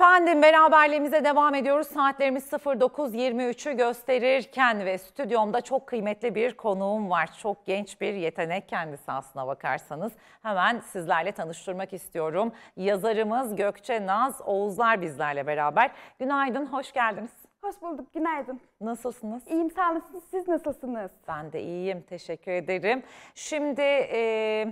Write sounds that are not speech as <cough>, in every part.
Efendim beraberliğimize devam ediyoruz. Saatlerimiz 09.23'ü gösterirken ve stüdyomda çok kıymetli bir konuğum var. Çok genç bir yetenek kendisi aslına bakarsanız. Hemen sizlerle tanıştırmak istiyorum. Yazarımız Gökçe Naz Oğuzlar bizlerle beraber. Günaydın, hoş geldiniz. Hoş bulduk, günaydın. Nasılsınız? İyiyim, sağ olun. Siz, nasılsınız? Ben de iyiyim, teşekkür ederim. Şimdi e,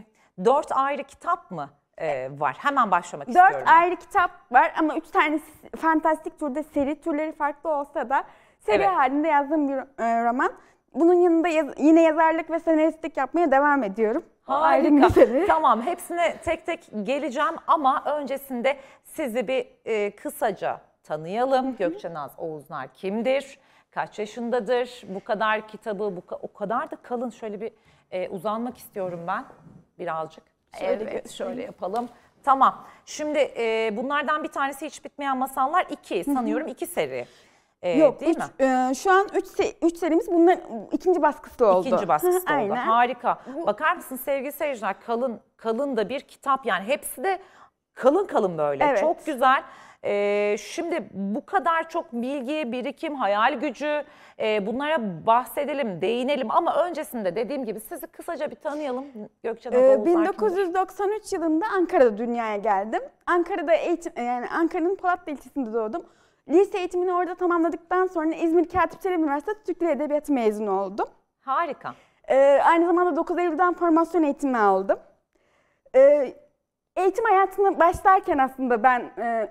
dört ayrı kitap mı? e, var. Hemen başlamak Dört istiyorum. Dört ayrı kitap var ama üç tane fantastik türde seri türleri farklı olsa da seri evet. halinde yazdığım bir e, roman. Bunun yanında yaz, yine yazarlık ve senaristlik yapmaya devam ediyorum. Harika. <laughs> Tamam hepsine tek tek geleceğim ama öncesinde sizi bir e, kısaca tanıyalım. Hı hı. Gökçe Naz Oğuzlar kimdir? Kaç yaşındadır? Bu kadar kitabı bu, o kadar da kalın şöyle bir e, uzanmak istiyorum ben birazcık. Şöyle evet şöyle yapalım. Tamam. Şimdi e, bunlardan bir tanesi hiç bitmeyen masallar iki sanıyorum iki seri. E, Yok, değil üç, mi? E, şu an üç, üç serimiz bunların ikinci baskısı oldu. İkinci baskısı oldu. Aynen. Harika. Bakar mısın sevgili seyirciler kalın kalın da bir kitap yani hepsi de kalın kalın böyle. Evet. Çok güzel. E, şimdi bu kadar çok bilgi, birikim, hayal gücü e, bunlara bahsedelim, değinelim ama öncesinde dediğim gibi sizi kısaca bir tanıyalım. Gökçen ee, 1993 kimdir? yılında Ankara'da dünyaya geldim. Ankara'da eğitim yani Ankara'nın Polatlı ilçesinde doğdum. Lise eğitimini orada tamamladıktan sonra İzmir Katip Çelebi Üniversitesi Türk Dili Edebiyatı mezunu oldum. Harika. Ee, aynı zamanda 9 Eylül'den formasyon eğitimi aldım. Ee, eğitim hayatına başlarken aslında ben e,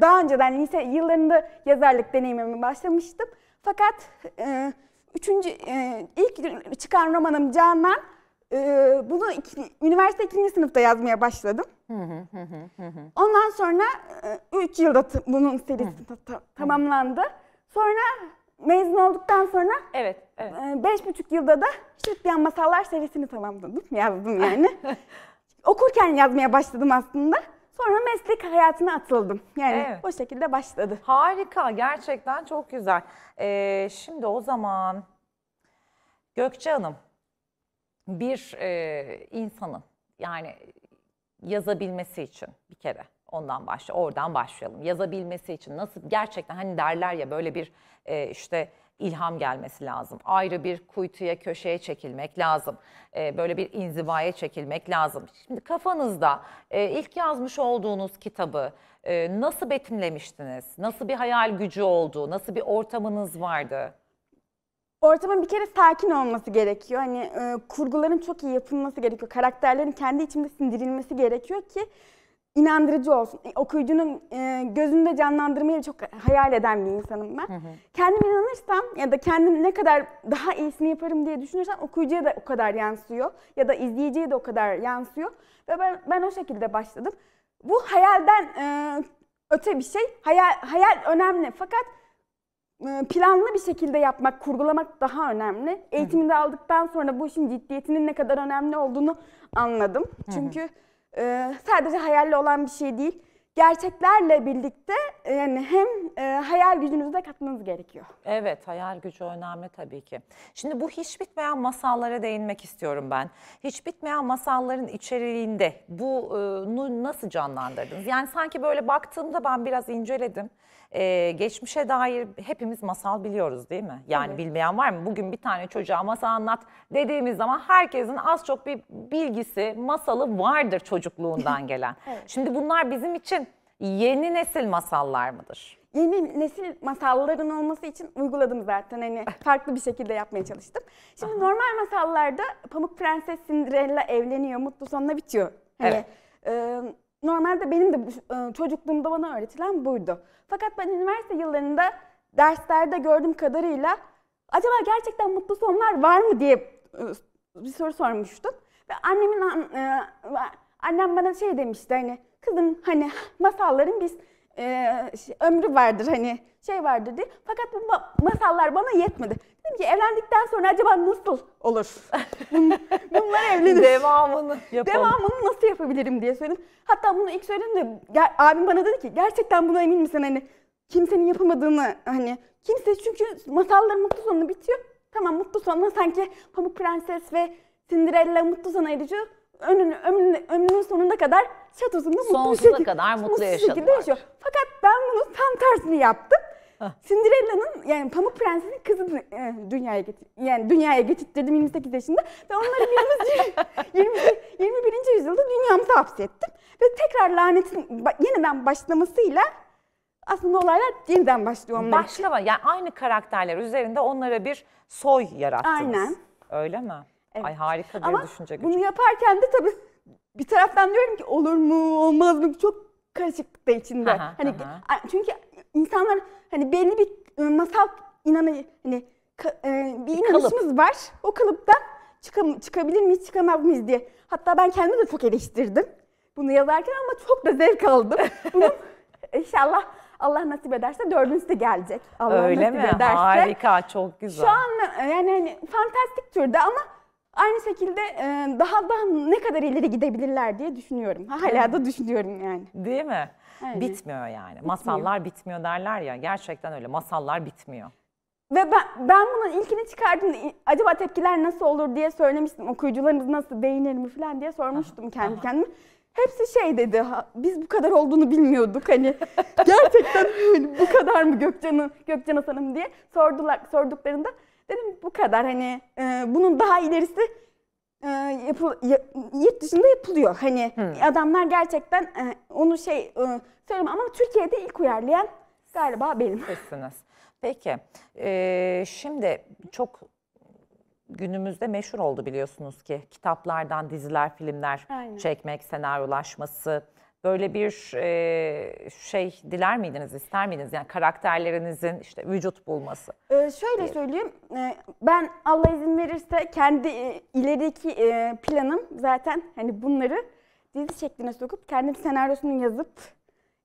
daha önceden lise yıllarında yazarlık deneyimimi başlamıştım. Fakat e, üçüncü, e, ilk çıkan romanım Canan, e, bunu iki, üniversite ikinci sınıfta yazmaya başladım. Ondan sonra e, üç yılda bunun serisi ta tamamlandı. Sonra mezun olduktan sonra evet, evet. E, beş buçuk yılda da Şitleyen Masallar serisini tamamladım, yazdım yani. <laughs> Okurken yazmaya başladım aslında. Sonra meslek hayatına atıldım. Yani Evet. o şekilde başladı. Harika, gerçekten çok güzel. Ee, şimdi o zaman Gökçe Hanım, bir e, insanın yani yazabilmesi için bir kere ondan başla, oradan başlayalım. Yazabilmesi için nasıl gerçekten hani derler ya böyle bir e, işte ilham gelmesi lazım. Ayrı bir kuytuya, köşeye çekilmek lazım. E, böyle bir inzivaya çekilmek lazım. Şimdi kafanızda e, ilk yazmış olduğunuz kitabı e, nasıl betimlemiştiniz? Nasıl bir hayal gücü oldu? Nasıl bir ortamınız vardı? Ortamın bir kere sakin olması gerekiyor. Hani e, kurguların çok iyi yapılması gerekiyor. Karakterlerin kendi içinde sindirilmesi gerekiyor ki inandırıcı olsun. E, Okuyucunun e, gözünde canlandırmayı çok hayal eden bir insanım ben. Hı hı. Kendim inanırsam ya da kendim ne kadar daha iyisini yaparım diye düşünürsem okuyucuya da o kadar yansıyor. Ya da izleyiciye de o kadar yansıyor. Ve ben, ben o şekilde başladım. Bu hayalden e, öte bir şey. Hayal, hayal önemli fakat planlı bir şekilde yapmak, kurgulamak daha önemli. Eğitimini de aldıktan sonra bu işin ciddiyetinin ne kadar önemli olduğunu anladım. Çünkü... Hı hı e, sadece hayalli olan bir şey değil. Gerçeklerle birlikte e, yani hem e, hayal gücünüzü de katmanız gerekiyor. Evet, hayal gücü önemli tabii ki. Şimdi bu hiç bitmeyen masallara değinmek istiyorum ben. Hiç bitmeyen masalların içeriğinde bunu e, nasıl canlandırdınız? Yani sanki böyle baktığımda ben biraz inceledim e, geçmişe dair hepimiz masal biliyoruz değil mi? Yani evet. bilmeyen var mı? Bugün bir tane çocuğa masal anlat dediğimiz zaman herkesin az çok bir bilgisi, masalı vardır çocukluğundan <laughs> gelen. evet. Şimdi bunlar bizim için yeni nesil masallar mıdır? Yeni nesil masalların olması için uyguladım zaten. Hani <laughs> farklı bir şekilde yapmaya çalıştım. Şimdi Aha. normal masallarda Pamuk Prenses Cinderella evleniyor, mutlu sonla bitiyor. Hani, evet. E, Normalde benim de e, çocukluğumda bana öğretilen buydu. Fakat ben üniversite yıllarında derslerde gördüğüm kadarıyla acaba gerçekten mutlu sonlar var mı diye e, bir soru sormuştum. Ve annemin e, annem bana şey demişti hani kızım hani masalların biz e, şey, ömrü vardır hani şey vardır diye. Fakat bu masallar bana yetmedi. Dedim ki evlendikten sonra acaba nasıl olur? <laughs> Bunlar evlenir. Devamını yapalım. Devamını nasıl yapabilirim diye söyledim. Hatta bunu ilk söylediğimde abim bana dedi ki gerçekten buna emin misin hani kimsenin yapamadığını hani kimse çünkü masalların mutlu sonunu bitiyor. Tamam mutlu sonuna sanki Pamuk Prenses ve Cinderella mutlu sona erici ömrünün, ömrünün, ömrünün sonuna kadar şatosunda Sonsuza mutlu şekilde, kadar mutlu yaşadılar. yaşıyor. Fakat ben bunu tam tersini yaptım. Cinderella'nın yani Pamuk prensinin kızı e, dünyaya getir yani dünyaya getirttirdim 28 yaşında ve onları 20, 20, 21. yüzyılda dünyamıza hapsettim. Ve tekrar lanetin yeniden başlamasıyla aslında olaylar yeniden başlıyor onlar Başlama yani aynı karakterler üzerinde onlara bir soy yarattınız. Aynen. Öyle mi? Evet. Ay harika bir Ama düşünce gücü. bunu yaparken de tabii bir taraftan diyorum ki olur mu olmaz mı çok karışık da şey içinde. hani çünkü insanlar hani belli bir e, masal inanı hani e, bir, inanışımız kalıp. var. O kalıpta çıkam çıkabilir miyiz, çıkamaz mıyız diye. Hatta ben kendimi de çok eleştirdim bunu yazarken ama çok da zevk aldım. <laughs> Bunu inşallah Allah nasip ederse dördüncüsü de gelecek. Allah Öyle nasip mi? Ederse. Harika, çok güzel. Şu an e, yani hani fantastik türde ama Aynı şekilde e, daha da ne kadar ileri gidebilirler diye düşünüyorum. Hala da düşünüyorum yani. Değil mi? Aynen. Bitmiyor yani. Bitmiyor. Masallar bitmiyor derler ya. Gerçekten öyle. Masallar bitmiyor. Ve ben, ben bunun ilkini çıkardım. acaba tepkiler nasıl olur diye söylemiştim. Okuyucularımız nasıl beğenir mi falan diye sormuştum kendi kendime. Hepsi şey dedi, ha, biz bu kadar olduğunu bilmiyorduk hani <laughs> gerçekten bu kadar mı Gökcan'ın Gökcan Hanım diye sordular sorduklarında Dedim bu kadar hani e, bunun daha ilerisi e, yapıl, ya, yurt dışında yapılıyor. Hani hmm. adamlar gerçekten e, onu şey e, söyleme ama Türkiye'de ilk uyarlayan galiba benim. Üstünüz. <laughs> Peki e, şimdi çok günümüzde meşhur oldu biliyorsunuz ki kitaplardan diziler, filmler Aynen. çekmek, senaryolaşması böyle bir e, şey diler miydiniz, ister miydiniz? Yani karakterlerinizin işte vücut bulması. Ee, şöyle diye. söyleyeyim, e, ben Allah izin verirse kendi e, ilerideki e, planım zaten hani bunları dizi şekline sokup kendim senaryosunu yazıp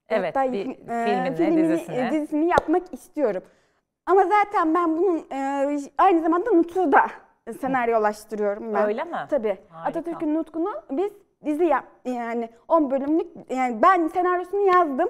evet, hatta bir filmini, filmini dizisini. dizisini yapmak istiyorum. Ama zaten ben bunun e, aynı zamanda Nut'u da senaryolaştırıyorum ben. Öyle mi? Tabii. Harika. Atatürk'ün Nutku'nu biz dizi yap yani 10 bölümlük yani ben senaryosunu yazdım.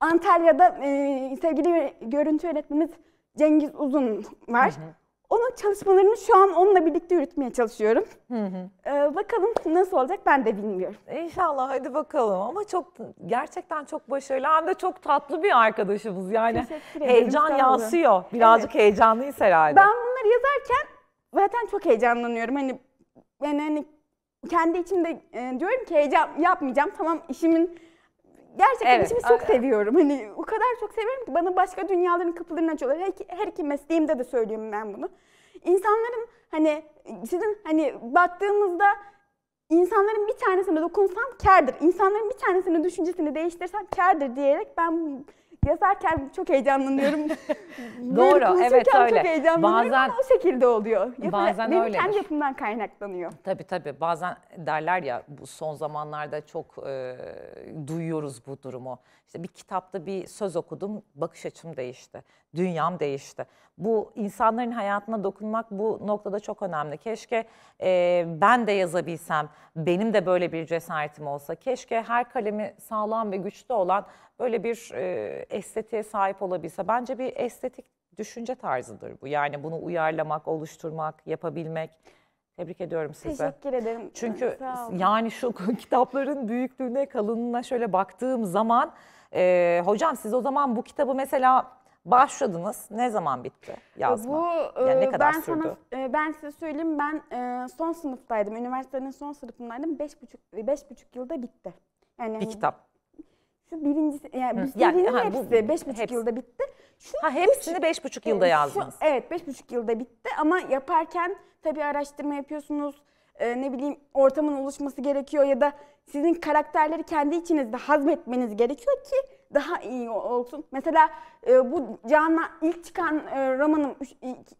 Antalya'da e, sevgili görüntü yönetmenimiz Cengiz Uzun var. Hı hı. Onun çalışmalarını şu an onunla birlikte yürütmeye çalışıyorum. Hı hı. Ee, bakalım nasıl olacak ben de bilmiyorum. İnşallah hadi bakalım ama çok gerçekten çok başarılı hem de çok tatlı bir arkadaşımız. Yani heyecan yansıyor. Birazcık evet. heyecanlıyız herhalde. Ben bunları yazarken zaten çok heyecanlanıyorum. Hani yani hani kendi içimde e, diyorum ki heyecan yapmayacağım. Tamam işimin gerçekten evet. işimi çok e. seviyorum. Hani o kadar çok seviyorum ki bana başka dünyaların kapılarını açıyorlar. Her iki, her iki mesleğimde de söylüyorum ben bunu. İnsanların hani sizin hani baktığımızda insanların bir tanesine dokunsam kerdir İnsanların bir tanesinin düşüncesini değiştirsem kerdir diyerek ben yazarken çok heyecanlanıyorum. <laughs> Doğru, evet öyle. Çok bazen, o şekilde oluyor. Yapı, bazen benim öyledir. kendi yapımdan kaynaklanıyor. Tabii tabii. Bazen derler ya bu son zamanlarda çok e, duyuyoruz bu durumu. İşte bir kitapta bir söz okudum, bakış açım değişti. Dünyam değişti. Bu insanların hayatına dokunmak bu noktada çok önemli. Keşke e, ben de yazabilsem, benim de böyle bir cesaretim olsa. Keşke her kalemi sağlam ve güçlü olan böyle bir e, estetiğe sahip olabilse bence bir estetik düşünce tarzıdır bu. Yani bunu uyarlamak, oluşturmak, yapabilmek. Tebrik ediyorum sizi. Teşekkür ederim. Çünkü yani şu <laughs> kitapların büyüklüğüne, kalınlığına şöyle baktığım zaman e, hocam siz o zaman bu kitabı mesela başladınız. Ne zaman bitti yazma? Bu yani ne e, kadar ben sürdü? Sana, e, ben size söyleyeyim ben e, son sınıftaydım. Üniversitenin son sınıfındaydım. Beş buçuk, beş buçuk yılda bitti. Yani bir kitap. Şu birincisi yani, Hı. yani ha, hepsi bu, beş buçuk hepsi. yılda bitti. Şu ha hepsini beş buçuk e, yılda yazdınız. Şu, evet beş buçuk yılda bitti ama yaparken tabii araştırma yapıyorsunuz. E, ne bileyim ortamın oluşması gerekiyor ya da sizin karakterleri kendi içinizde hazmetmeniz gerekiyor ki daha iyi olsun. Mesela e, bu Can'la ilk çıkan e, romanım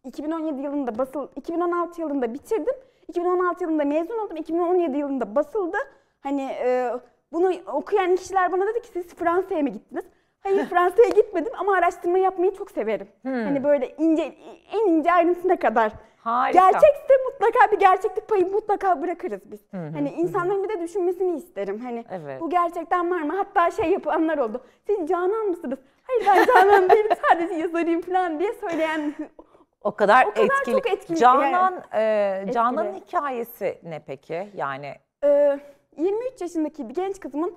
2017 yılında basıldı, 2016 yılında bitirdim. 2016 yılında mezun oldum. 2017 yılında basıldı. Hani e, bunu okuyan kişiler bana dedi ki siz Fransa'ya mı gittiniz? Hayır Fransa'ya gitmedim ama araştırma yapmayı çok severim. Hmm. Hani böyle ince en ince ayrıntısına kadar. Harika. Gerçekse mutlaka bir gerçeklik payı mutlaka bırakırız biz. Hı hı, hani insanların bir de düşünmesini isterim. Hani evet. bu gerçekten var mı? Hatta şey yapanlar oldu. Siz Canan mısınız? Hayır ben Canan değilim <laughs> sadece yazarıyım falan diye söyleyen o kadar, o kadar etkili. çok etkili. Canan yani. e, Canan'ın hikayesi ne peki? Yani ee, 23 yaşındaki bir genç kızımın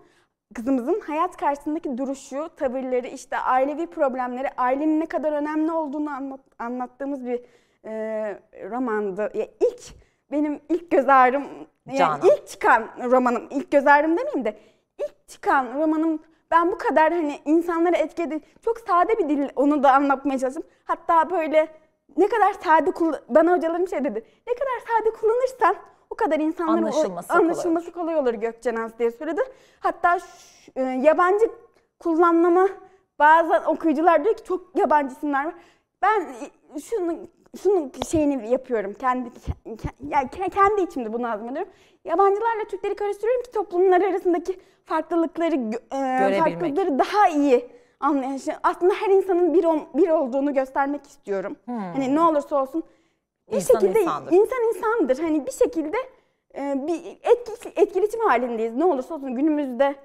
kızımızın hayat karşısındaki duruşu, tavırları, işte ailevi problemleri, ailenin ne kadar önemli olduğunu anlat, anlattığımız bir e, romandı. Ya ilk benim ilk göz ağrım, yani ilk çıkan romanım, ilk göz ağrım demeyeyim de ilk çıkan romanım ben bu kadar hani insanları etkiledi. Çok sade bir dil onu da anlatmaya çalıştım. Hatta böyle ne kadar sade kullan... Bana hocalarım şey dedi. Ne kadar sade kullanırsan o kadar insanların anlaşılması, o, anlaşılması kolay, kolay olur Gökçe Naz diye söyledi. Hatta şu, e, yabancı kullanımı bazen okuyucular diyor ki çok yabancı isimler var. Ben e, şunu şunun şeyini yapıyorum kendi yani kendi içimde bunu hazmediyorum. Yabancılarla Türkleri karıştırıyorum ki toplumlar arasındaki farklılıkları e, farklılıkları daha iyi anlayışı. Aslında her insanın bir bir olduğunu göstermek istiyorum. Hmm. Hani ne olursa olsun bir insan şekilde insandır. insan insandır. Hani bir şekilde e, bir etki, etkileşim halindeyiz. Ne olursa olsun günümüzde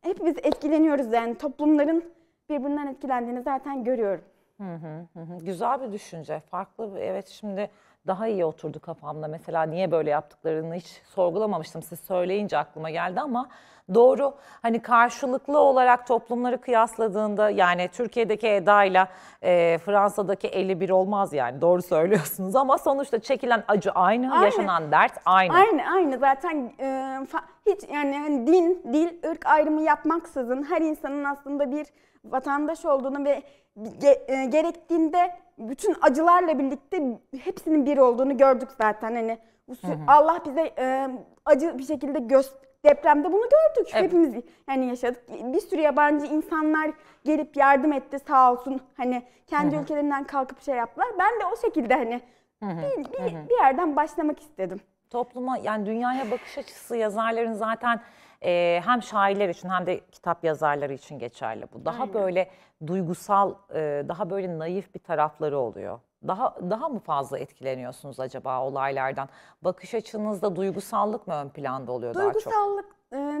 hepimiz etkileniyoruz yani toplumların birbirinden etkilendiğini zaten görüyorum. Hı hı hı. Güzel bir düşünce. Farklı bir, evet şimdi daha iyi oturdu kafamda. Mesela niye böyle yaptıklarını hiç sorgulamamıştım. Siz söyleyince aklıma geldi ama doğru. Hani karşılıklı olarak toplumları kıyasladığında yani Türkiye'deki Eda ile Fransa'daki 51 olmaz yani doğru <laughs> söylüyorsunuz ama sonuçta çekilen acı aynı, aynı. yaşanan dert aynı. Aynı aynı zaten e, fa- hiç yani hani din, dil, ırk ayrımı yapmaksızın her insanın aslında bir vatandaş olduğunu ve ge, e, gerektiğinde bütün acılarla birlikte hepsinin bir olduğunu gördük zaten. Hani Hı hı. Allah bize e, acı bir şekilde göz depremde bunu gördük. Evet. Hepimiz yani yaşadık. Bir sürü yabancı insanlar gelip yardım etti sağ olsun. Hani kendi Hı-hı. ülkelerinden kalkıp şey yaptılar. Ben de o şekilde hani Hı-hı. bir bir, Hı-hı. bir yerden başlamak istedim. Topluma yani dünyaya bakış açısı yazarların zaten e, hem şairler için hem de kitap yazarları için geçerli bu. Daha Aynen. böyle duygusal, e, daha böyle naif bir tarafları oluyor. Daha daha mı fazla etkileniyorsunuz acaba olaylardan? Bakış açınızda duygusallık mı ön planda oluyor daha çok? Duygusallık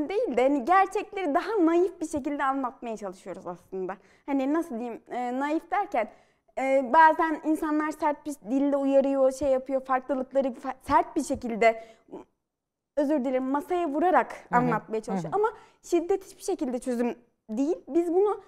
değil de hani gerçekleri daha naif bir şekilde anlatmaya çalışıyoruz aslında. Hani nasıl diyeyim e, naif derken e, bazen insanlar sert bir dille uyarıyor, şey yapıyor, farklılıkları sert bir şekilde özür dilerim masaya vurarak anlatmaya çalışıyor. Hı Ama şiddet hiçbir şekilde çözüm değil. Biz bunu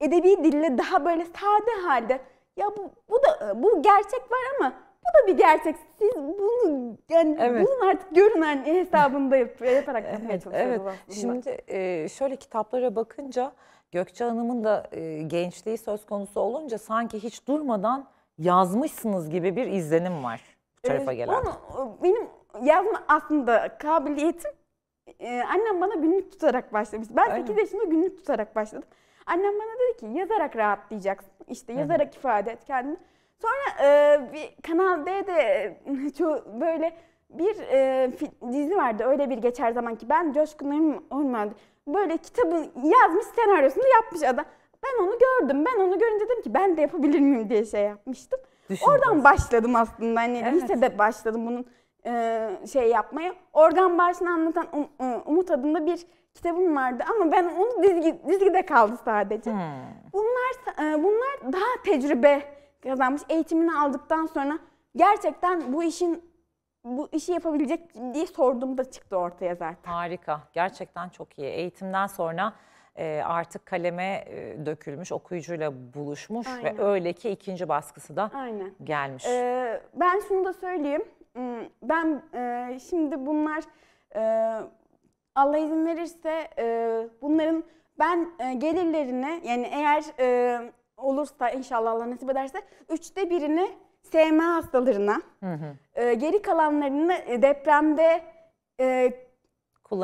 edebi dille daha böyle sade halde ya bu, bu da bu gerçek var ama bu da bir gerçek. Siz bunu yani evet. bunun artık görünen hesabında yap, <laughs> yaparak evet, yapmaya çalışıyoruz evet. Şimdi e, şöyle kitaplara bakınca Gökçe Hanım'ın da e, gençliği söz konusu olunca sanki hiç durmadan yazmışsınız gibi bir izlenim var e, tarafa gelen. Ama benim yazma aslında kabiliyetim e, annem bana günlük tutarak başlamış. Ben Aynen. 8 yaşında günlük tutarak başladım. Annem bana dedi ki yazarak rahatlayacaksın. İşte yazarak hı ifade et kendini. Sonra e, bir Kanal D'de <laughs> çok böyle bir e, dizi vardı öyle bir geçer zaman ki ben coşkunlarım olmadı. Böyle kitabı yazmış senaryosunu yapmış adam. Ben onu gördüm. Ben onu görünce dedim ki ben de yapabilir miyim diye şey yapmıştım. Düşünün Oradan başladım aslında. Hani evet. lisede başladım bunun e, şey yapmaya Organ bağışını anlatan um, e, Umut adında bir kitabım vardı ama ben onu dizgi, dizgide kaldı sadece. Hmm. Bunlar e, bunlar daha tecrübe kazanmış. Eğitimini aldıktan sonra gerçekten bu işin bu işi yapabilecek diye sorduğumda çıktı ortaya zaten. Harika. Gerçekten çok iyi. Eğitimden sonra artık kaleme dökülmüş, okuyucuyla buluşmuş Aynen. ve öyle ki ikinci baskısı da Aynen. gelmiş. Ee, ben şunu da söyleyeyim. Ee, ben e, şimdi bunlar e, Allah izin verirse e, bunların ben e, gelirlerini yani eğer e, olursa inşallah Allah nasip ederse üçte birini SMA hastalarına hı hı. E, geri kalanlarını e, depremde e,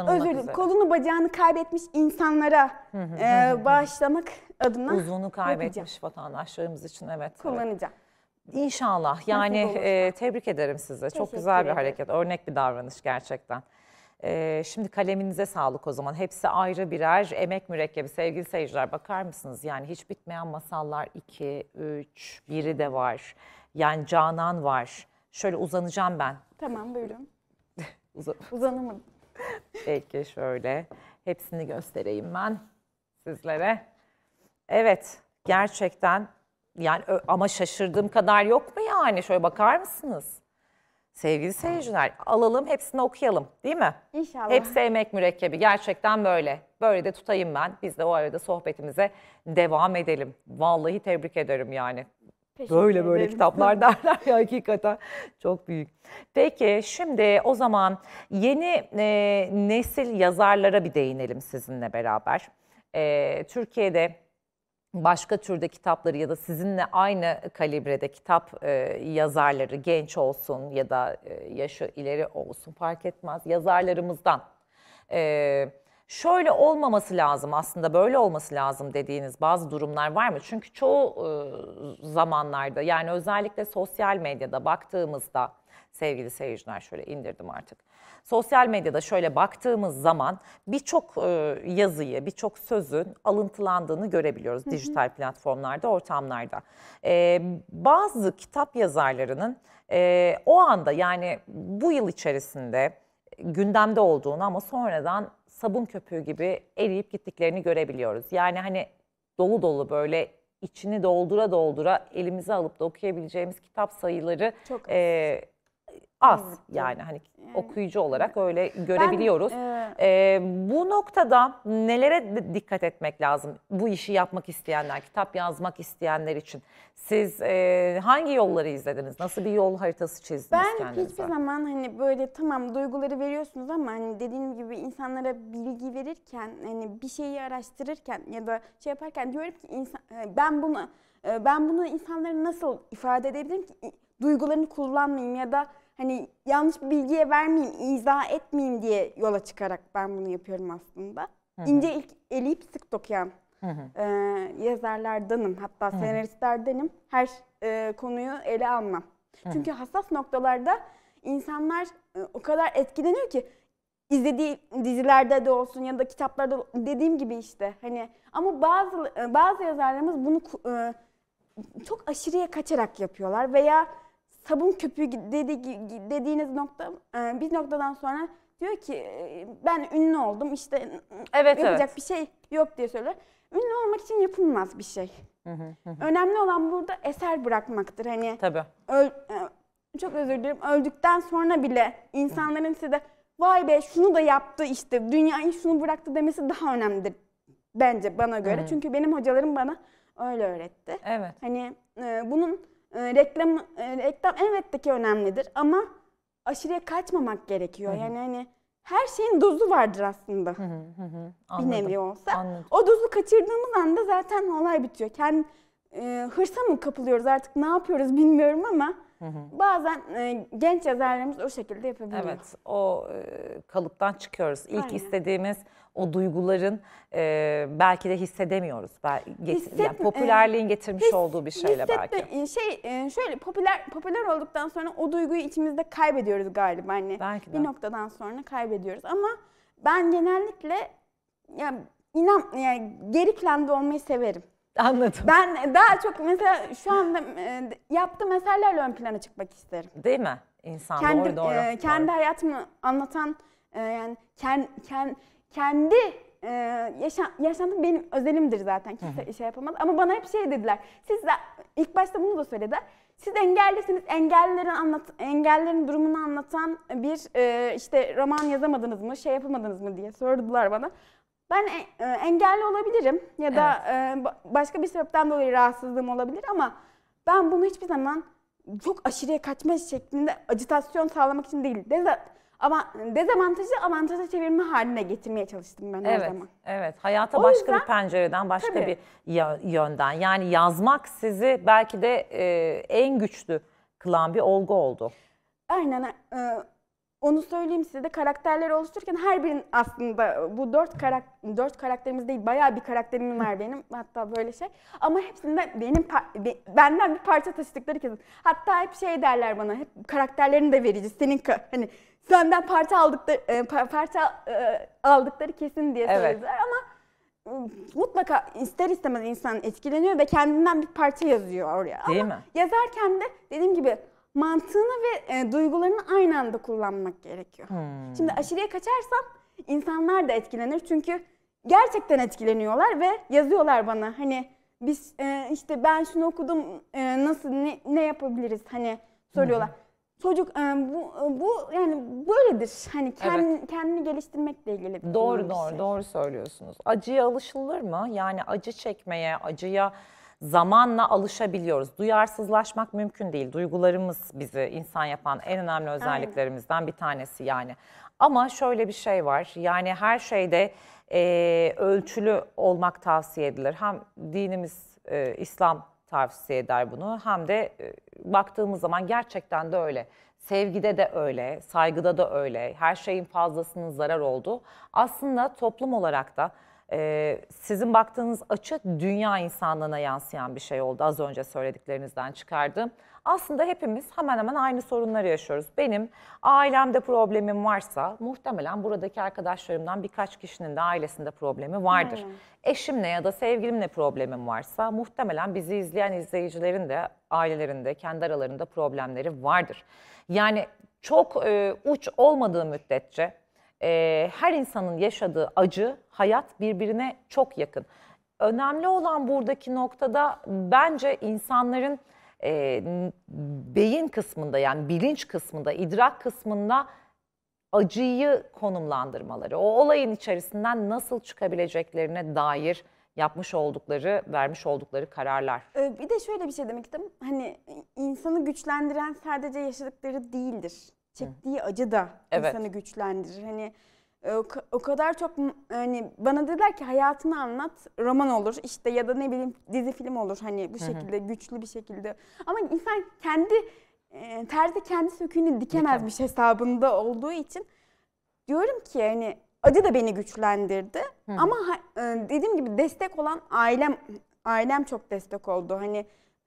özür, üzere. Kolunu bacağını kaybetmiş insanlara hı hı, e, hı. bağışlamak adına uzunu kaybetmiş yapacağım. vatandaşlarımız için evet. Kullanacağım. Evet. İnşallah. Yani e, tebrik ederim size. Çok güzel bir hareket, örnek bir davranış gerçekten. E, şimdi kaleminize sağlık o zaman. Hepsi ayrı birer emek mürekkebi. Sevgili seyirciler bakar mısınız? Yani hiç bitmeyen masallar 2, 3, biri de var. Yani Canan var. Şöyle uzanacağım ben. Tamam buyurun. <laughs> Uzan Uzanamadım. Peki şöyle. Hepsini göstereyim ben sizlere. Evet gerçekten yani ama şaşırdığım kadar yok mu yani? Şöyle bakar mısınız? Sevgili seyirciler alalım hepsini okuyalım değil mi? İnşallah. Hepsi emek mürekkebi gerçekten böyle. Böyle de tutayım ben. Biz de o arada sohbetimize devam edelim. Vallahi tebrik ederim yani. Teşekkür böyle böyle kitaplar <laughs> derler ya hakikaten çok büyük. Peki şimdi o zaman yeni e, nesil yazarlara bir değinelim sizinle beraber. E, Türkiye'de başka türde kitapları ya da sizinle aynı kalibrede kitap e, yazarları genç olsun ya da e, yaşı ileri olsun fark etmez yazarlarımızdan e, şöyle olmaması lazım aslında böyle olması lazım dediğiniz bazı durumlar var mı? Çünkü çoğu e, zamanlarda yani özellikle sosyal medyada baktığımızda sevgili seyirciler şöyle indirdim artık. Sosyal medyada şöyle baktığımız zaman birçok e, yazıyı, birçok sözün alıntılandığını görebiliyoruz hı hı. dijital platformlarda, ortamlarda. E, bazı kitap yazarlarının e, o anda yani bu yıl içerisinde gündemde olduğunu ama sonradan sabun köpüğü gibi eriyip gittiklerini görebiliyoruz. Yani hani dolu dolu böyle içini doldura doldura elimize alıp da okuyabileceğimiz kitap sayıları Çok e, az evet, yani hani yani, okuyucu olarak öyle görebiliyoruz. Ben, e... E, bu noktada nelere dikkat etmek lazım bu işi yapmak isteyenler, kitap yazmak isteyenler için? Siz e, hangi yolları izlediniz? Nasıl bir yol haritası çizdiniz ben kendinize? Ben hiçbir zaman hani böyle tamam duyguları veriyorsunuz ama hani dediğim gibi insanlara bilgi verirken hani bir şeyi araştırırken ya da şey yaparken diyorum ki insan, e, ben bunu e, ben bunu insanlara nasıl ifade edebilirim ki duygularını kullanmayayım ya da hani yanlış bir bilgiye vermeyeyim, izah etmeyeyim diye yola çıkarak ben bunu yapıyorum aslında. Hı hı. İnce ilk eleyip sık dokuyan E, yazarlardanım hatta hı hı. senaristlerdenim. Her e, konuyu ele almam. Hı hı. Çünkü hassas noktalarda insanlar e, o kadar etkileniyor ki izlediği dizilerde de olsun ya da kitaplarda dediğim gibi işte hani ama bazı e, bazı yazarlarımız bunu e, çok aşırıya kaçarak yapıyorlar veya sabun köpüğü dedi, dediğiniz nokta e, bir noktadan sonra diyor ki e, ben ünlü oldum işte evet, yapacak evet. bir şey yok diye söylüyor. Ünlü olmak için yapılmaz bir şey. Önemli olan burada eser bırakmaktır. Hani Tabii. Öl, e, çok özür dilerim. Öldükten sonra bile insanların size de vay be şunu da yaptı işte dünyayı şunu bıraktı demesi daha önemlidir bence bana göre. Çünkü benim hocalarım bana öyle öğretti. Evet. Hani e, bunun ee, reklam e, reklam elbette ki önemlidir ama aşırıya kaçmamak gerekiyor. Hı-hı. Yani hani her şeyin dozu vardır aslında. Hı hı hı. Anladım. Bir nevi olsa. Anladım. O dozu kaçırdığımız anda zaten olay bitiyor. Kendi e, hırsa mı kapılıyoruz artık ne yapıyoruz bilmiyorum ama bazen e, genç yazarlarımız o şekilde yapabiliyor. Evet o e, kalıptan çıkıyoruz. İlk Aynen. istediğimiz o duyguların e, belki de hissedemiyoruz. Hissetme, yani popülerliğin getirmiş his, olduğu bir şeyle hissetme, belki. Şey şöyle popüler popüler olduktan sonra o duyguyu içimizde kaybediyoruz galiba anne. Hani belki de. Bir noktadan sonra kaybediyoruz ama ben genellikle ya inan yani geri planda olmayı severim. Anladım. Ben daha çok mesela şu anda e, yaptığım eserlerle ön plana çıkmak isterim. Değil mi? İnsan kendi, doğru doğru. E, kendi doğru. hayatımı anlatan e, yani kend, kend, kendi e, yaşam, yaşantım benim özelimdir zaten. Kimse hı şey yapamaz. Ama bana hep şey dediler. Siz de, ilk başta bunu da söylediler. Siz engellisiniz. Engellerin anlat engellerin durumunu anlatan bir e, işte roman yazamadınız mı, şey yapamadınız mı diye sordular bana. Ben e, e engelli olabilirim ya da evet. e, başka bir sebepten dolayı rahatsızlığım olabilir ama ben bunu hiçbir zaman çok aşırıya kaçma şeklinde acitasyon sağlamak için değil. Deza, ama dezavantajı avantaja çevirme haline getirmeye çalıştım ben evet, her zaman. Evet, hayata o başka yüzden, bir pencereden, başka tabii. bir yönden. Yani yazmak sizi belki de e, en güçlü kılan bir olgu oldu. Aynen. E, onu söyleyeyim size de karakterleri oluştururken her birinin aslında bu dört karak dört karakterimiz değil bayağı bir karakterim var benim <laughs> hatta böyle şey. Ama hepsinde benim benden bir parça taşıdıkları kesin. Hatta hep şey derler bana hep karakterlerini de verici senin hani senden parça aldıkları e, parça e, aldıkları kesin diye evet. ama ıı, mutlaka ister istemez insan etkileniyor ve kendinden bir parça yazıyor oraya. Değil Ama mi? Yazarken de dediğim gibi mantığını ve e, duygularını aynı anda kullanmak gerekiyor. Hmm. Şimdi aşırıya kaçarsam insanlar da etkilenir çünkü gerçekten etkileniyorlar ve yazıyorlar bana hani biz e, işte ben şunu okudum e, nasıl ne, ne yapabiliriz hani soruyorlar. Hmm. Çocuk e, bu, e, bu yani böyledir. Hani kendini evet. kendini geliştirmekle ilgili. Doğru doğru şey. doğru söylüyorsunuz. Acıya alışılır mı? Yani acı çekmeye, acıya zamanla alışabiliyoruz. Duyarsızlaşmak mümkün değil. Duygularımız bizi insan yapan en önemli özelliklerimizden bir tanesi yani. Ama şöyle bir şey var. Yani her şeyde e, ölçülü olmak tavsiye edilir. Hem dinimiz e, İslam tavsiye eder bunu. Hem de e, baktığımız zaman gerçekten de öyle. Sevgide de öyle, saygıda da öyle. Her şeyin fazlasının zarar oldu. Aslında toplum olarak da e, sizin baktığınız açı dünya insanlığına yansıyan bir şey oldu. Az önce söylediklerinizden çıkardım. Aslında hepimiz hemen hemen aynı sorunları yaşıyoruz. Benim ailemde problemim varsa muhtemelen buradaki arkadaşlarımdan birkaç kişinin de ailesinde problemi vardır. Aynen. Hmm. Eşimle ya da sevgilimle problemim varsa muhtemelen bizi izleyen izleyicilerin de ailelerinde, kendi aralarında problemleri vardır. Yani çok e, uç olmadığı müddetçe e, her insanın yaşadığı acı, hayat birbirine çok yakın. Önemli olan buradaki noktada bence insanların e, beyin kısmında yani bilinç kısmında, idrak kısmında acıyı konumlandırmaları, o olayın içerisinden nasıl çıkabileceklerine dair yapmış oldukları, vermiş oldukları kararlar. Ee, bir de şöyle bir şey demek istedim. Hani insanı güçlendiren sadece yaşadıkları değildir. Çektiği acı da evet. insanı güçlendirir. Hani ee, o, kadar çok hani bana dediler ki hayatını anlat roman olur işte ya da ne bileyim dizi film olur hani bu şekilde güçlü bir şekilde ama insan kendi e, terzi kendi söküğünü dikemezmiş şey hesabında olduğu için diyorum ki hani acı da beni güçlendirdi ama e, dediğim gibi destek olan ailem ailem çok destek oldu hani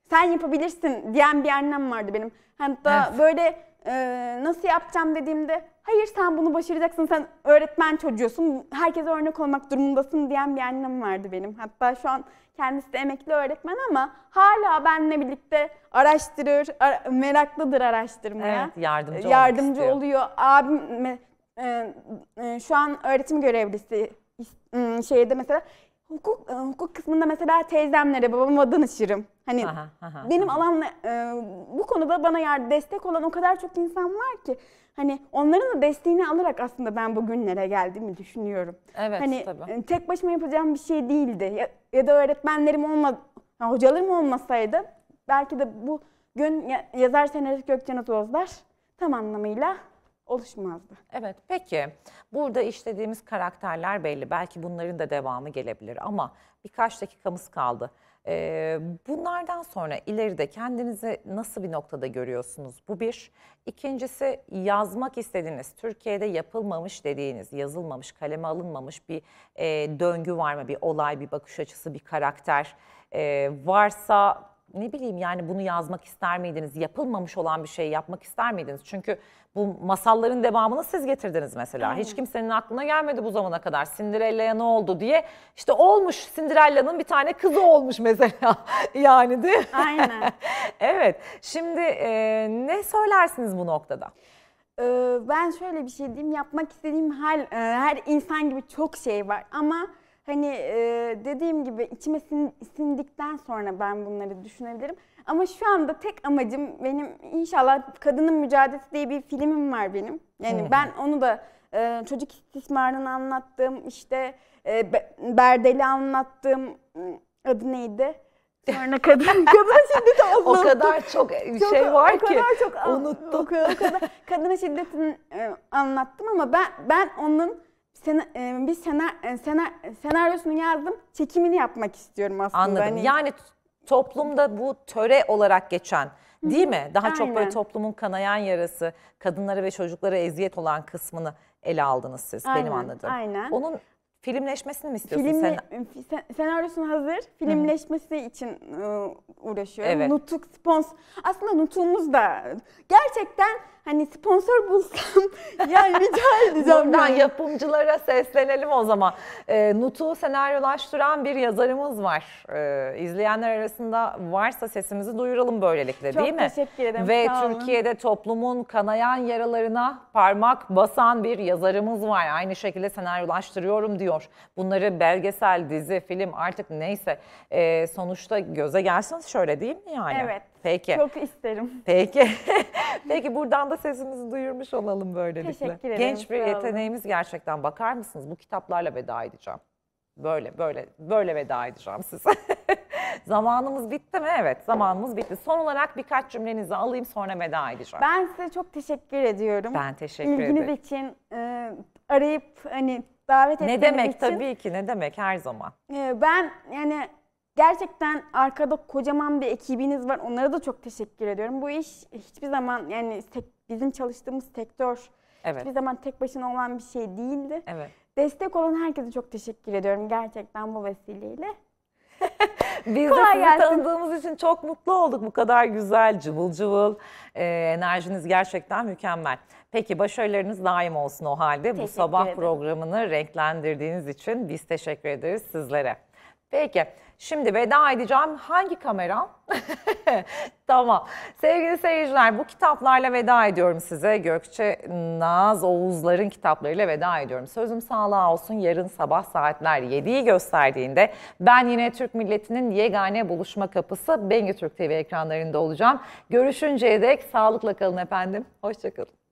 sen yapabilirsin diyen bir annem vardı benim hatta evet. böyle ee, nasıl yapacağım dediğimde hayır sen bunu başaracaksın, sen öğretmen çocuğusun, herkese örnek olmak durumundasın diyen bir annem vardı benim. Hatta şu an kendisi de emekli öğretmen ama hala benimle birlikte araştırır, ara, meraklıdır araştırmaya. Evet, yardımcı, yardımcı oluyor. Abim e, e, şu an öğretim görevlisi ıı, şeyde mesela Hukuk e, hukuk kısmında mesela teyzemlere babama danışırım. Hani aha, aha, benim aha. alanla e, bu konuda bana yardım destek olan o kadar çok insan var ki hani onların da desteğini alarak aslında ben bugünlere geldiğimi düşünüyorum. Evet hani, tabii. E, tek başıma yapacağım bir şey değildi. Ya, ya da öğretmenlerim olmadı, hocalarım olmasaydı belki de bu gün yazar senarist Gökçen Atozlar tam anlamıyla oluşmazdı. Evet peki burada işlediğimiz karakterler belli. Belki bunların da devamı gelebilir ama birkaç dakikamız kaldı. Ee, bunlardan sonra ileride kendinizi nasıl bir noktada görüyorsunuz? Bu bir. İkincisi yazmak istediğiniz, Türkiye'de yapılmamış dediğiniz, yazılmamış, kaleme alınmamış bir e, döngü var mı? Bir olay, bir bakış açısı, bir karakter e, varsa ne bileyim yani bunu yazmak ister miydiniz? Yapılmamış olan bir şeyi yapmak ister miydiniz? Çünkü bu masalların devamını siz getirdiniz mesela. Aynen. Hiç kimsenin aklına gelmedi bu zamana kadar. Cinderella'ya ne oldu diye. İşte olmuş Cinderella'nın bir tane kızı olmuş mesela. <laughs> yani değil mi? Aynen. <laughs> evet. Şimdi e, ne söylersiniz bu noktada? Ee, ben şöyle bir şey diyeyim. Yapmak istediğim her, e, her insan gibi çok şey var ama Hani e, dediğim gibi içime sin, sindikten sonra ben bunları düşünebilirim. Ama şu anda tek amacım benim inşallah Kadının Mücadelesi diye bir filmim var benim. Yani ben onu da e, çocuk istismarını anlattım. işte e, Berdel'i anlattım. Adı neydi? Sonra kadın <laughs> kadına şiddeti anlattım. o kadar çok <laughs> şey çok, var o ki. O kadar çok unuttum. O kadar, kadına şiddetini e, anlattım ama ben ben onun sen, e, bir senar, e, senar, senaryosunu yazdım, çekimini yapmak istiyorum aslında. Anladım. Hani... Yani toplumda bu töre olarak geçen değil mi? Daha Aynen. çok böyle toplumun kanayan yarası, kadınlara ve çocuklara eziyet olan kısmını ele aldınız siz Aynen. benim anladığım. Aynen. Onun filmleşmesini mi istiyorsun Filmle, sen? E, Senaryosun hazır. Filmleşmesi Hı. için e, uğraşıyorum. Evet. Nutuk spons. Aslında nutuğumuz da gerçekten hani sponsor bulsam <laughs> yani rica edeceğim. Buradan yani. yapımcılara seslenelim o zaman. E, ee, Nut'u senaryolaştıran bir yazarımız var. E, izleyenler arasında varsa sesimizi duyuralım böylelikle Çok değil mi? Çok teşekkür ederim. Ve Türkiye'de toplumun kanayan yaralarına parmak basan bir yazarımız var. Aynı şekilde senaryolaştırıyorum diyor. Bunları belgesel, dizi, film artık neyse e, sonuçta göze gelsin şöyle değil mi yani? Evet. Peki. Çok isterim. Peki. <laughs> Peki buradan da sesimizi duyurmuş olalım böylelikle. Teşekkür ederim. Genç bir yeteneğimiz gerçekten. Bakar mısınız? Bu kitaplarla veda edeceğim. Böyle böyle böyle veda edeceğim size. <laughs> Zamanımız bitti mi? Evet zamanımız bitti. Son olarak birkaç cümlenizi alayım sonra veda edeceğim. Ben size çok teşekkür ediyorum. Ben teşekkür İlginiz ederim. İlginiz için e, arayıp hani davet ettiğiniz için. Ne demek tabii ki ne demek her zaman. E, ben yani Gerçekten arkada kocaman bir ekibiniz var. Onlara da çok teşekkür ediyorum. Bu iş hiçbir zaman yani bizim çalıştığımız sektör evet. hiçbir zaman tek başına olan bir şey değildi. Evet. Destek olan herkese çok teşekkür ediyorum gerçekten bu vesileyle. <laughs> Biz Kolay de sizi gelsin. tanıdığımız için çok mutlu olduk. Bu kadar güzel, cıvıl cıvıl. E, enerjiniz gerçekten mükemmel. Peki başarılarınız daim olsun o halde. Teşekkür Bu sabah ederim. programını renklendirdiğiniz için biz teşekkür ederiz sizlere. Peki Şimdi veda edeceğim. Hangi kamera? <laughs> tamam. Sevgili seyirciler bu kitaplarla veda ediyorum size. Gökçe Naz Oğuzların kitaplarıyla veda ediyorum. Sözüm sağlığa olsun. Yarın sabah saatler 7'yi gösterdiğinde ben yine Türk milletinin yegane buluşma kapısı Bengi Türk TV ekranlarında olacağım. Görüşünceye dek sağlıkla kalın efendim. Hoşçakalın.